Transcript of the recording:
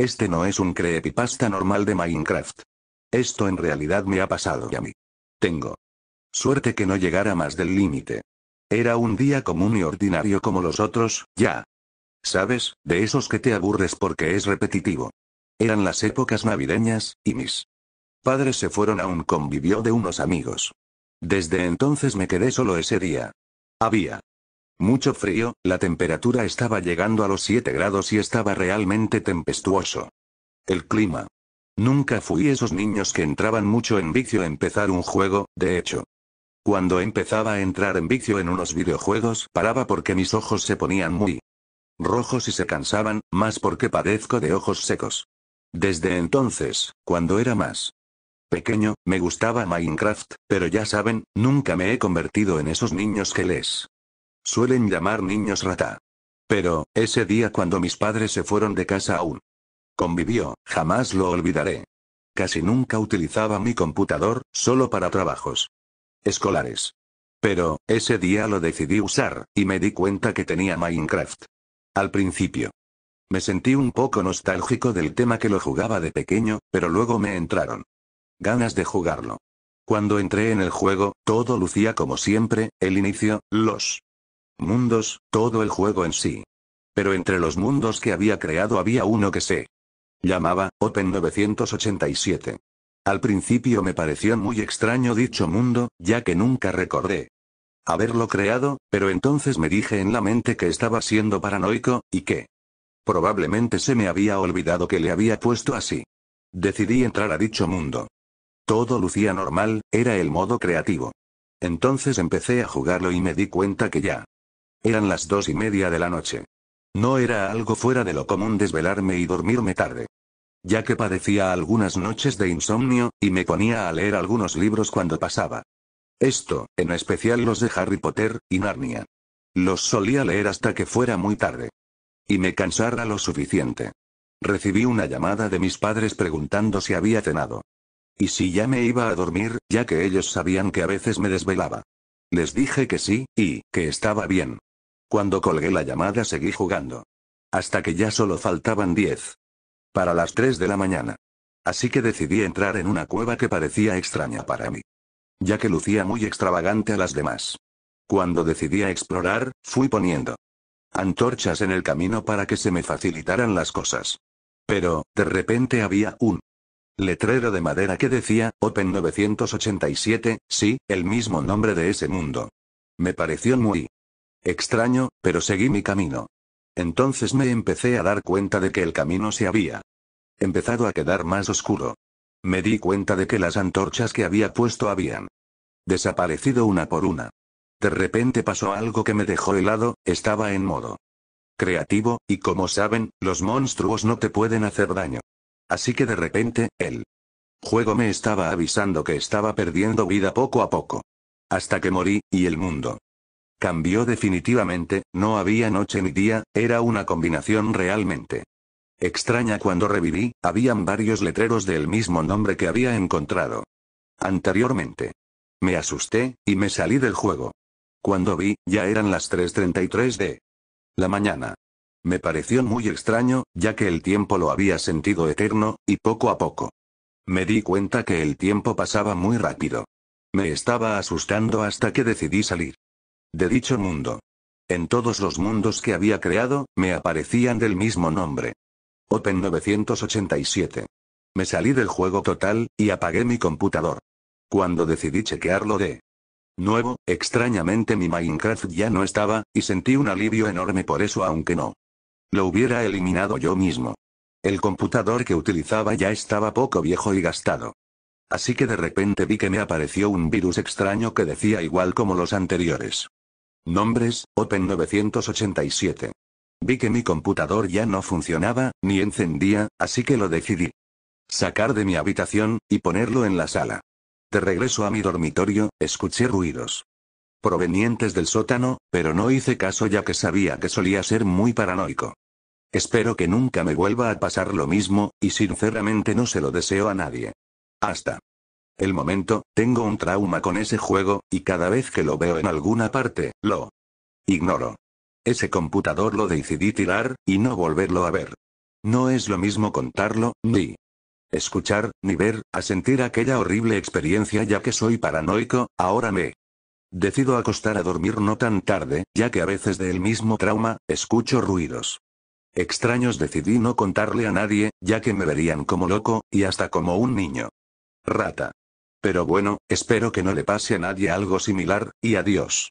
Este no es un creepypasta normal de Minecraft. Esto en realidad me ha pasado a mí. Tengo. Suerte que no llegara más del límite. Era un día común y ordinario como los otros, ya. ¿Sabes? De esos que te aburres porque es repetitivo. Eran las épocas navideñas, y mis padres se fueron a un convivio de unos amigos. Desde entonces me quedé solo ese día. Había mucho frío, la temperatura estaba llegando a los 7 grados y estaba realmente tempestuoso. El clima. Nunca fui esos niños que entraban mucho en vicio a empezar un juego, de hecho. Cuando empezaba a entrar en vicio en unos videojuegos, paraba porque mis ojos se ponían muy rojos y se cansaban, más porque padezco de ojos secos. Desde entonces, cuando era más pequeño, me gustaba Minecraft, pero ya saben, nunca me he convertido en esos niños que les Suelen llamar niños rata. Pero, ese día cuando mis padres se fueron de casa aún convivió, jamás lo olvidaré. Casi nunca utilizaba mi computador, solo para trabajos escolares. Pero, ese día lo decidí usar, y me di cuenta que tenía Minecraft. Al principio. Me sentí un poco nostálgico del tema que lo jugaba de pequeño, pero luego me entraron ganas de jugarlo. Cuando entré en el juego, todo lucía como siempre, el inicio, los mundos, todo el juego en sí. Pero entre los mundos que había creado había uno que se llamaba Open 987. Al principio me pareció muy extraño dicho mundo, ya que nunca recordé haberlo creado, pero entonces me dije en la mente que estaba siendo paranoico, y que probablemente se me había olvidado que le había puesto así. Decidí entrar a dicho mundo. Todo lucía normal, era el modo creativo. Entonces empecé a jugarlo y me di cuenta que ya eran las dos y media de la noche. No era algo fuera de lo común desvelarme y dormirme tarde. Ya que padecía algunas noches de insomnio, y me ponía a leer algunos libros cuando pasaba. Esto, en especial los de Harry Potter, y Narnia. Los solía leer hasta que fuera muy tarde. Y me cansara lo suficiente. Recibí una llamada de mis padres preguntando si había cenado. Y si ya me iba a dormir, ya que ellos sabían que a veces me desvelaba. Les dije que sí, y que estaba bien. Cuando colgué la llamada seguí jugando. Hasta que ya solo faltaban 10. Para las 3 de la mañana. Así que decidí entrar en una cueva que parecía extraña para mí. Ya que lucía muy extravagante a las demás. Cuando decidí explorar, fui poniendo antorchas en el camino para que se me facilitaran las cosas. Pero, de repente había un letrero de madera que decía, Open 987, sí, el mismo nombre de ese mundo. Me pareció muy Extraño, pero seguí mi camino. Entonces me empecé a dar cuenta de que el camino se había empezado a quedar más oscuro. Me di cuenta de que las antorchas que había puesto habían desaparecido una por una. De repente pasó algo que me dejó helado, estaba en modo creativo, y como saben, los monstruos no te pueden hacer daño. Así que de repente, el juego me estaba avisando que estaba perdiendo vida poco a poco. Hasta que morí, y el mundo Cambió definitivamente, no había noche ni día, era una combinación realmente. Extraña cuando reviví, habían varios letreros del mismo nombre que había encontrado. Anteriormente. Me asusté, y me salí del juego. Cuando vi, ya eran las 3.33 de la mañana. Me pareció muy extraño, ya que el tiempo lo había sentido eterno, y poco a poco. Me di cuenta que el tiempo pasaba muy rápido. Me estaba asustando hasta que decidí salir de dicho mundo. En todos los mundos que había creado, me aparecían del mismo nombre. Open 987. Me salí del juego total, y apagué mi computador. Cuando decidí chequearlo de nuevo, extrañamente mi Minecraft ya no estaba, y sentí un alivio enorme por eso aunque no. Lo hubiera eliminado yo mismo. El computador que utilizaba ya estaba poco viejo y gastado. Así que de repente vi que me apareció un virus extraño que decía igual como los anteriores. Nombres, Open 987. Vi que mi computador ya no funcionaba, ni encendía, así que lo decidí. Sacar de mi habitación, y ponerlo en la sala. De regreso a mi dormitorio, escuché ruidos. Provenientes del sótano, pero no hice caso ya que sabía que solía ser muy paranoico. Espero que nunca me vuelva a pasar lo mismo, y sinceramente no se lo deseo a nadie. Hasta el momento, tengo un trauma con ese juego, y cada vez que lo veo en alguna parte, lo ignoro. Ese computador lo decidí tirar, y no volverlo a ver. No es lo mismo contarlo, ni escuchar, ni ver, a sentir aquella horrible experiencia ya que soy paranoico, ahora me decido acostar a dormir no tan tarde, ya que a veces del mismo trauma, escucho ruidos extraños decidí no contarle a nadie, ya que me verían como loco, y hasta como un niño. Rata. Pero bueno, espero que no le pase a nadie algo similar, y adiós.